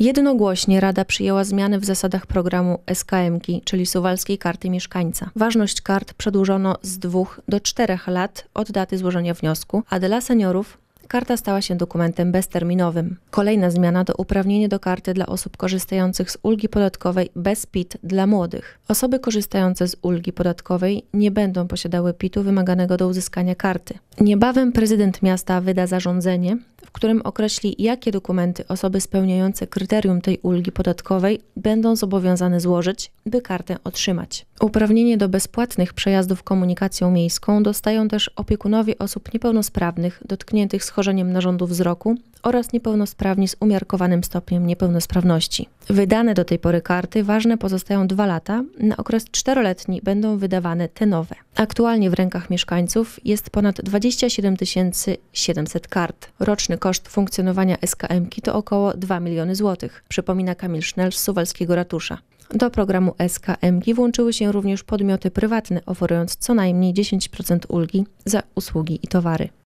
Jednogłośnie Rada przyjęła zmiany w zasadach programu SKM, czyli Suwalskiej Karty Mieszkańca. Ważność kart przedłużono z dwóch do czterech lat od daty złożenia wniosku, a dla seniorów karta stała się dokumentem bezterminowym. Kolejna zmiana to uprawnienie do karty dla osób korzystających z ulgi podatkowej bez PIT dla młodych. Osoby korzystające z ulgi podatkowej nie będą posiadały PIT-u wymaganego do uzyskania karty. Niebawem prezydent miasta wyda zarządzenie, którym określi, jakie dokumenty osoby spełniające kryterium tej ulgi podatkowej będą zobowiązane złożyć, by kartę otrzymać. Uprawnienie do bezpłatnych przejazdów komunikacją miejską dostają też opiekunowie osób niepełnosprawnych dotkniętych schorzeniem narządu wzroku oraz niepełnosprawni z umiarkowanym stopniem niepełnosprawności. Wydane do tej pory karty ważne pozostają dwa lata, na okres czteroletni będą wydawane te nowe. Aktualnie w rękach mieszkańców jest ponad 27 700 kart. Roczny koszt funkcjonowania SKM-ki to około 2 miliony złotych, przypomina Kamil Sznel z Suwalskiego Ratusza. Do programu SKM-ki włączyły się również podmioty prywatne, oferując co najmniej 10% ulgi za usługi i towary.